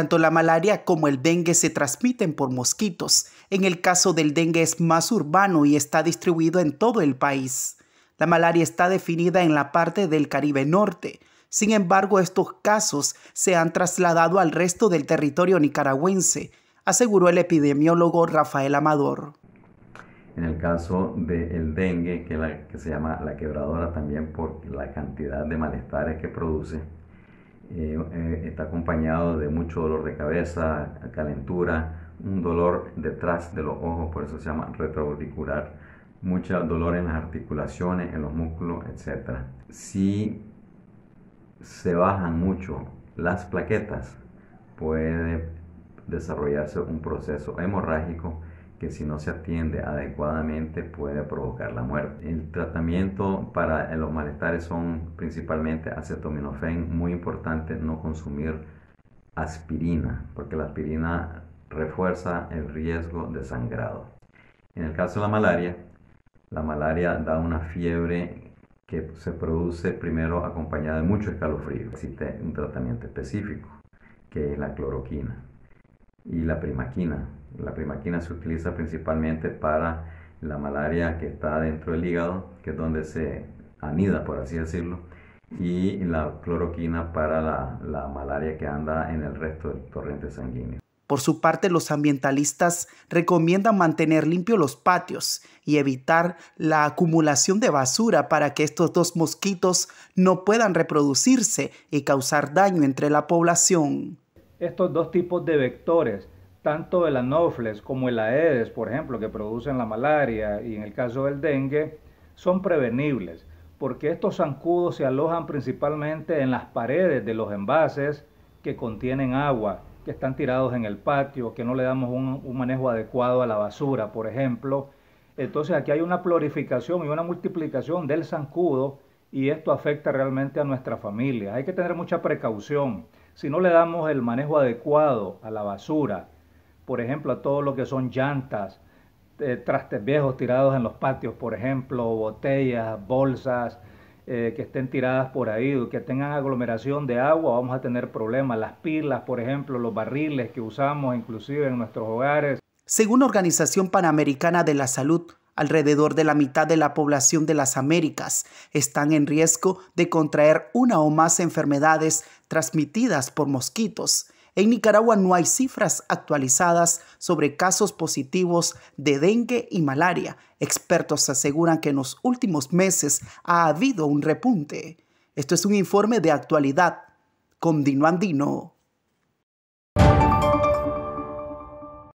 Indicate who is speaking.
Speaker 1: Tanto la malaria como el dengue se transmiten por mosquitos. En el caso del dengue es más urbano y está distribuido en todo el país. La malaria está definida en la parte del Caribe Norte. Sin embargo, estos casos se han trasladado al resto del territorio nicaragüense, aseguró el epidemiólogo Rafael Amador.
Speaker 2: En el caso del dengue, que, que se llama la quebradora también por la cantidad de malestares que produce, eh, está acompañado de mucho dolor de cabeza, calentura, un dolor detrás de los ojos, por eso se llama retroauricular, mucho dolor en las articulaciones, en los músculos, etc. Si se bajan mucho las plaquetas, puede desarrollarse un proceso hemorrágico que si no se atiende adecuadamente puede provocar la muerte. El tratamiento para los malestares son principalmente acetaminofén, muy importante no consumir aspirina, porque la aspirina refuerza el riesgo de sangrado. En el caso de la malaria, la malaria da una fiebre que se produce primero acompañada de mucho escalofrío. Existe un tratamiento específico, que es la cloroquina y la primaquina. La primaquina se utiliza principalmente para la malaria que está dentro del hígado, que es donde se anida, por así decirlo, y la cloroquina para la, malaria que anda en el resto del torrente sanguíneo.
Speaker 1: Por su parte, los ambientalistas recomiendan mantener limpios los patios y evitar la acumulación de basura para que estos dos mosquitos no puedan reproducirse y causar daño entre la
Speaker 3: población estos dos tipos de vectores, tanto el anófles como el aedes, por ejemplo, que producen la malaria y en el caso del dengue, son prevenibles, porque estos zancudos se alojan principalmente en las paredes de los envases que contienen agua, que están tirados en el patio, que no le damos un, un manejo adecuado a la basura, por ejemplo. Entonces aquí hay una plurificación y una multiplicación del zancudo y esto afecta realmente a nuestra familia. Hay que tener mucha precaución si no le damos el manejo adecuado a la basura, por ejemplo, a todo lo que son llantas, eh, trastes viejos tirados en los patios, por ejemplo, botellas, bolsas eh, que estén tiradas por ahí, que tengan aglomeración de agua, vamos a tener problemas. Las pilas, por ejemplo, los barriles que usamos inclusive en nuestros hogares. Según
Speaker 1: Organización Panamericana de la Salud, Alrededor de la mitad de la población de las Américas están en riesgo de contraer una o más enfermedades transmitidas por mosquitos. En Nicaragua no hay cifras actualizadas sobre casos positivos de dengue y malaria. Expertos aseguran que en los últimos meses ha habido un repunte. Esto es un informe de actualidad con Dino Andino.